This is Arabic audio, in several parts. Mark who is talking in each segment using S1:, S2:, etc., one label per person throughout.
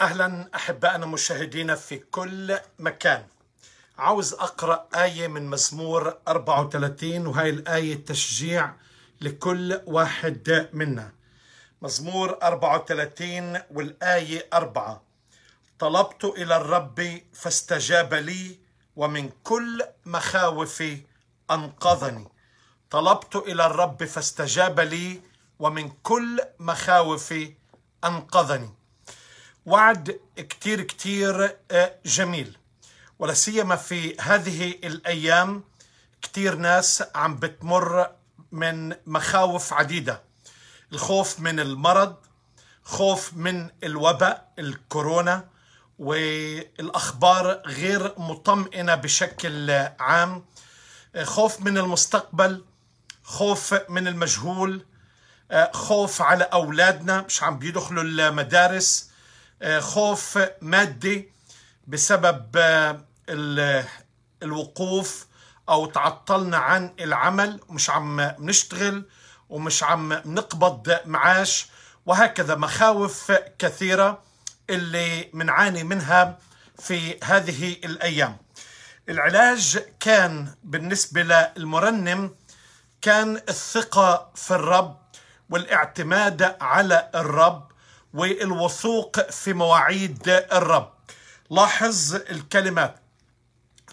S1: أهلا أحبائنا مشاهدينا في كل مكان عاوز أقرأ آية من مزمور 34 وهي الآية تشجيع لكل واحد منا مزمور 34 والآية 4 طلبت إلى الرب فاستجاب لي ومن كل مخاوفي أنقذني طلبت إلى الرب فاستجاب لي ومن كل مخاوفي أنقذني وعد كتير كتير آه، جميل ولا سيما في هذه الأيام كتير ناس عم بتمر من مخاوف عديدة الخوف من المرض خوف من الوباء الكورونا والأخبار غير مطمئنة بشكل عام آه، خوف من المستقبل خوف من المجهول آه، خوف على أولادنا مش عم بيدخلوا المدارس آه، خوف مادي بسبب آه، الوقوف او تعطلنا عن العمل مش عم نشتغل ومش عم نقبض معاش وهكذا مخاوف كثيرة اللي منعاني منها في هذه الأيام العلاج كان بالنسبة للمرنم كان الثقة في الرب والاعتماد على الرب والوثوق في مواعيد الرب لاحظ الكلمات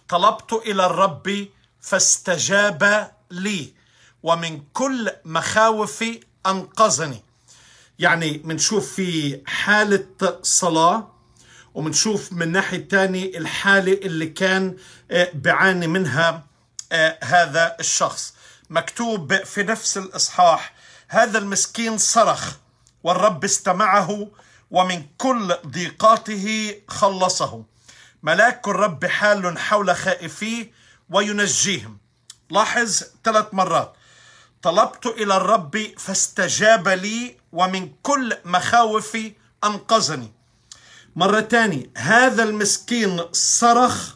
S1: طلبت إلى الرب فاستجاب لي ومن كل مخاوفي أنقذني يعني منشوف في حالة صلاة ومنشوف من ناحية تاني الحالة اللي كان آه، بعاني منها آه، هذا الشخص مكتوب في نفس الإصحاح هذا المسكين صرخ والرب استمعه ومن كل ضيقاته خلصه ملاك الرب حال حول خائفيه وينجيهم لاحظ ثلاث مرات طلبت إلى الرب فاستجاب لي ومن كل مخاوفي أنقذني مرة ثانيه هذا المسكين صرخ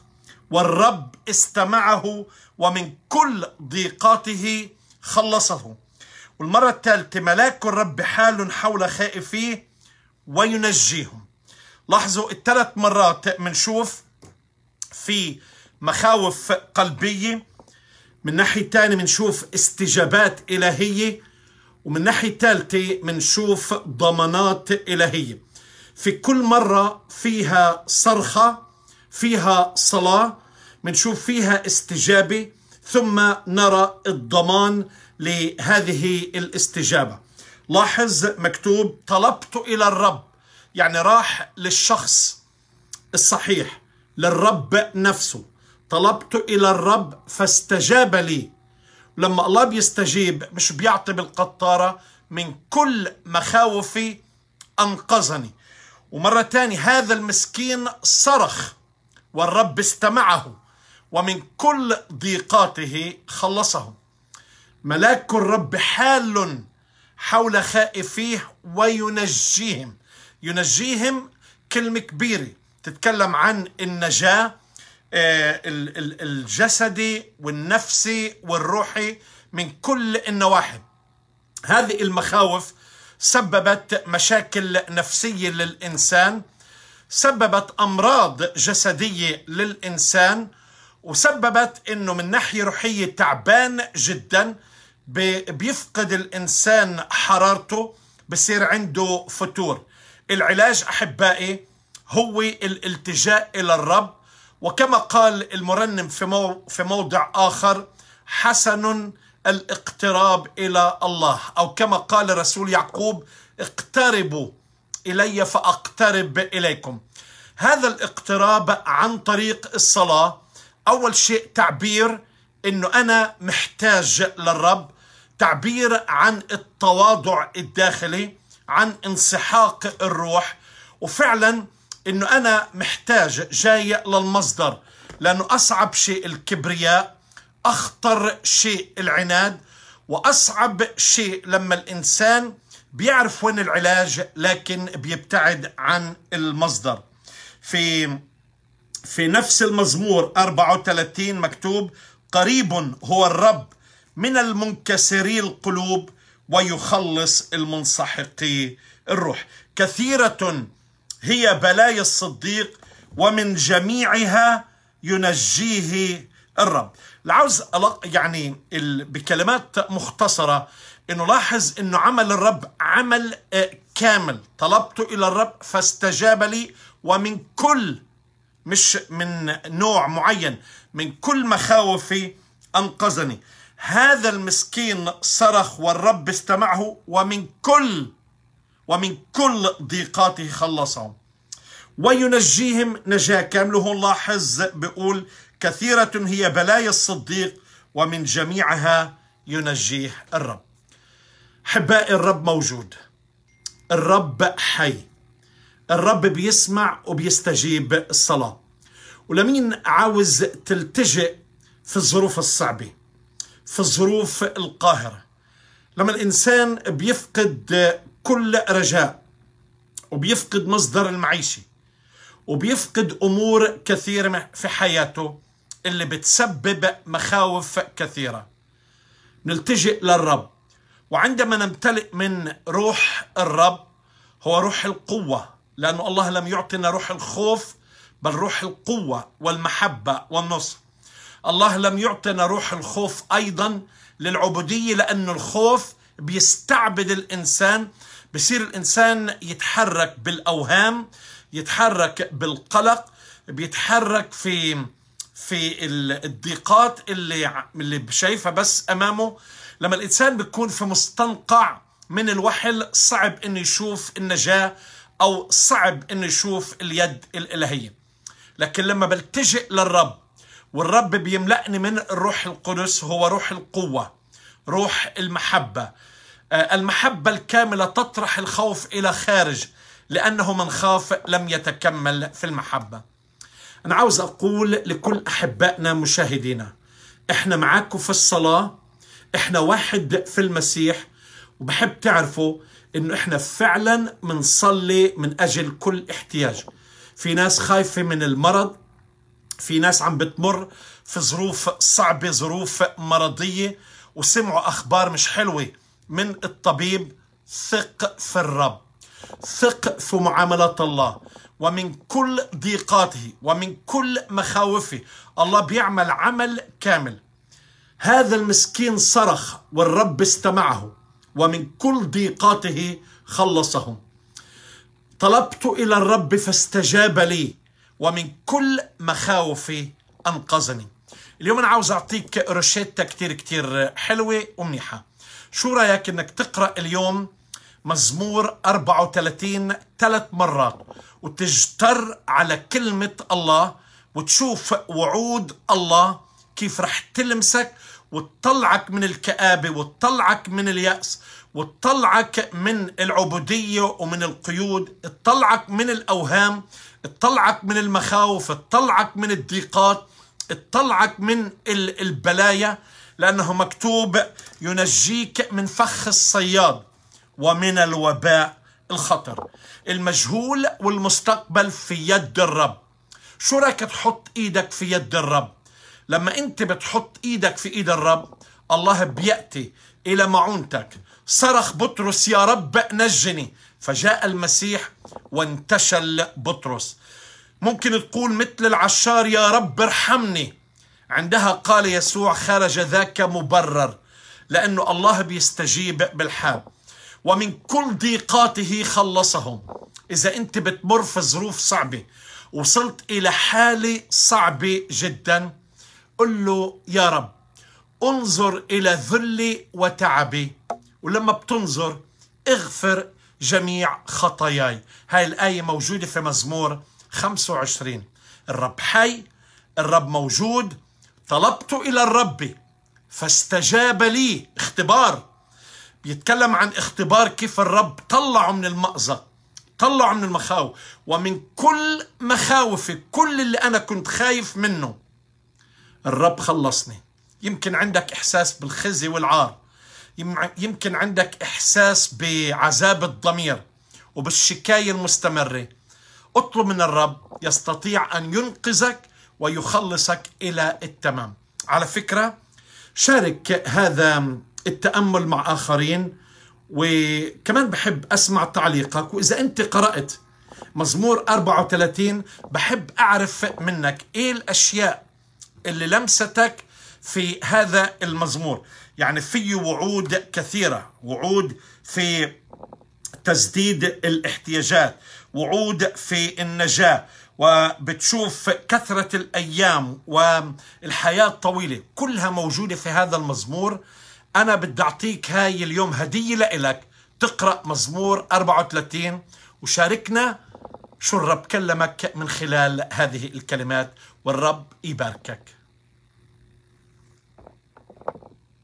S1: والرب استمعه ومن كل ضيقاته خلصه والمرة الثالثة ملاك الرب حال حول خائفيه وينجيهم لاحظوا الثلاث مرات منشوف في مخاوف قلبية من ناحية تانية منشوف استجابات إلهية ومن ناحية ثالثة منشوف ضمانات إلهية في كل مرة فيها صرخة فيها صلاة منشوف فيها استجابة ثم نرى الضمان لهذه الاستجابه لاحظ مكتوب طلبت الى الرب يعني راح للشخص الصحيح للرب نفسه طلبت الى الرب فاستجاب لي لما الله بيستجيب مش بيعطي بالقطاره من كل مخاوفي انقذني ومره تاني هذا المسكين صرخ والرب استمعه ومن كل ضيقاته خلصه ملاك الرب حال حول خائفيه وينجيهم ينجيهم كلمة كبيرة تتكلم عن النجاة آه، الجسدي والنفسي والروحي من كل النواحي هذه المخاوف سببت مشاكل نفسية للإنسان سببت أمراض جسدية للإنسان وسببت أنه من ناحية روحية تعبان جدا بيفقد الإنسان حرارته بصير عنده فتور العلاج أحبائي هو الالتجاء إلى الرب وكما قال المرنم في, مو في موضع آخر حسن الاقتراب إلى الله أو كما قال الرسول يعقوب اقتربوا إلي فأقترب إليكم هذا الاقتراب عن طريق الصلاة أول شيء تعبير أنه أنا محتاج للرب تعبير عن التواضع الداخلي عن انسحاق الروح وفعلا انه انا محتاج جاي للمصدر لانه اصعب شيء الكبرياء اخطر شيء العناد واصعب شيء لما الانسان بيعرف وين العلاج لكن بيبتعد عن المصدر في في نفس المزمور 34 مكتوب قريب هو الرب من المنكسري القلوب ويخلص المنسحقي الروح كثيرة هي بلايا الصديق ومن جميعها ينجيه الرب العوز يعني بكلمات مختصرة انه لاحظ انه عمل الرب عمل آه، كامل طلبت الى الرب فاستجاب لي ومن كل مش من نوع معين من كل مخاوفي انقذني هذا المسكين صرخ والرب استمعه ومن كل ومن كل ضيقاته خلصهم وينجيهم نجاة كاملة هون لاحظ بيقول كثيرة هي بلايا الصديق ومن جميعها ينجيه الرب حباء الرب موجود الرب حي الرب بيسمع وبيستجيب الصلاة ولمين عاوز تلتجئ في الظروف الصعبة في ظروف القاهرة لما الإنسان بيفقد كل رجاء وبيفقد مصدر المعيشة وبيفقد أمور كثيرة في حياته اللي بتسبب مخاوف كثيرة نلتجئ للرب وعندما نمتلئ من روح الرب هو روح القوة لأن الله لم يعطنا روح الخوف بل روح القوة والمحبة والنصر الله لم يعطنا روح الخوف أيضا للعبودية لأن الخوف بيستعبد الإنسان بصير الإنسان يتحرك بالأوهام يتحرك بالقلق بيتحرك في في الضيقات اللي اللي شايفها بس امامه لما الانسان بيكون في مستنقع من الوحل صعب انه يشوف النجاه او صعب انه يشوف اليد الالهيه لكن لما بلتجئ للرب والرب بيملأني من الروح القدس هو روح القوة روح المحبة آه، المحبة الكاملة تطرح الخوف إلى خارج لأنه من خاف لم يتكمل في المحبة أنا عاوز أقول لكل أحبائنا مشاهدينا إحنا معاكم في الصلاة إحنا واحد في المسيح وبحب تعرفوا إنه إحنا فعلا بنصلي من أجل كل احتياج في ناس خايفة من المرض في ناس عم بتمر في ظروف صعبة ظروف مرضية وسمعوا أخبار مش حلوة من الطبيب ثق في الرب ثق في معاملات الله ومن كل ضيقاته ومن كل مخاوفه الله بيعمل عمل كامل هذا المسكين صرخ والرب استمعه ومن كل ضيقاته خلصهم طلبت إلى الرب فاستجاب لي ومن كل مخاوفي أنقذني اليوم أنا عاوز أعطيك روشتة كتير كتير حلوة ومنيحة شو رأيك أنك تقرأ اليوم مزمور 34 ثلاث مرات وتجتر على كلمة الله وتشوف وعود الله كيف رح تلمسك وتطلعك من الكآبة وتطلعك من اليأس وتطلعك من العبودية ومن القيود تطلعك من الأوهام تطلعك من المخاوف تطلعك من الضيقات تطلعك من البلايا لأنه مكتوب ينجيك من فخ الصياد ومن الوباء الخطر المجهول والمستقبل في يد الرب شو رايك تحط ايدك في يد الرب لما انت بتحط ايدك في ايد الرب الله بيأتي الى معونتك صرخ بطرس يا رب نجني فجاء المسيح وانتشل بطرس ممكن تقول مثل العشار يا رب ارحمني عندها قال يسوع خرج ذاك مبرر لأنه الله بيستجيب بالحال ومن كل ضيقاته خلصهم إذا أنت بتمر في ظروف صعبة وصلت إلى حالة صعبة جدا قل له يا رب انظر إلى ذلي وتعبي ولما بتنظر اغفر جميع خطاياي هاي الآية موجودة في مزمور 25 الرب حي الرب موجود طلبت إلى الرب فاستجاب لي اختبار بيتكلم عن اختبار كيف الرب طلعه من المأزق طلعه من المخاوف ومن كل مخاوفي كل اللي أنا كنت خايف منه الرب خلصني يمكن عندك إحساس بالخزي والعار يمكن عندك إحساس بعذاب الضمير وبالشكاية المستمرة اطلب من الرب يستطيع أن ينقذك ويخلصك إلى التمام على فكرة شارك هذا التأمل مع آخرين وكمان بحب أسمع تعليقك وإذا أنت قرأت مزمور 34 بحب أعرف منك إيه الأشياء اللي لمستك في هذا المزمور يعني في وعود كثيرة وعود في تسديد الاحتياجات وعود في النجاة وبتشوف كثرة الأيام والحياة الطويلة كلها موجودة في هذا المزمور أنا بدي أعطيك هاي اليوم هدية لإلك تقرأ مزمور 34 وشاركنا شو الرب كلمك من خلال هذه الكلمات والرب يباركك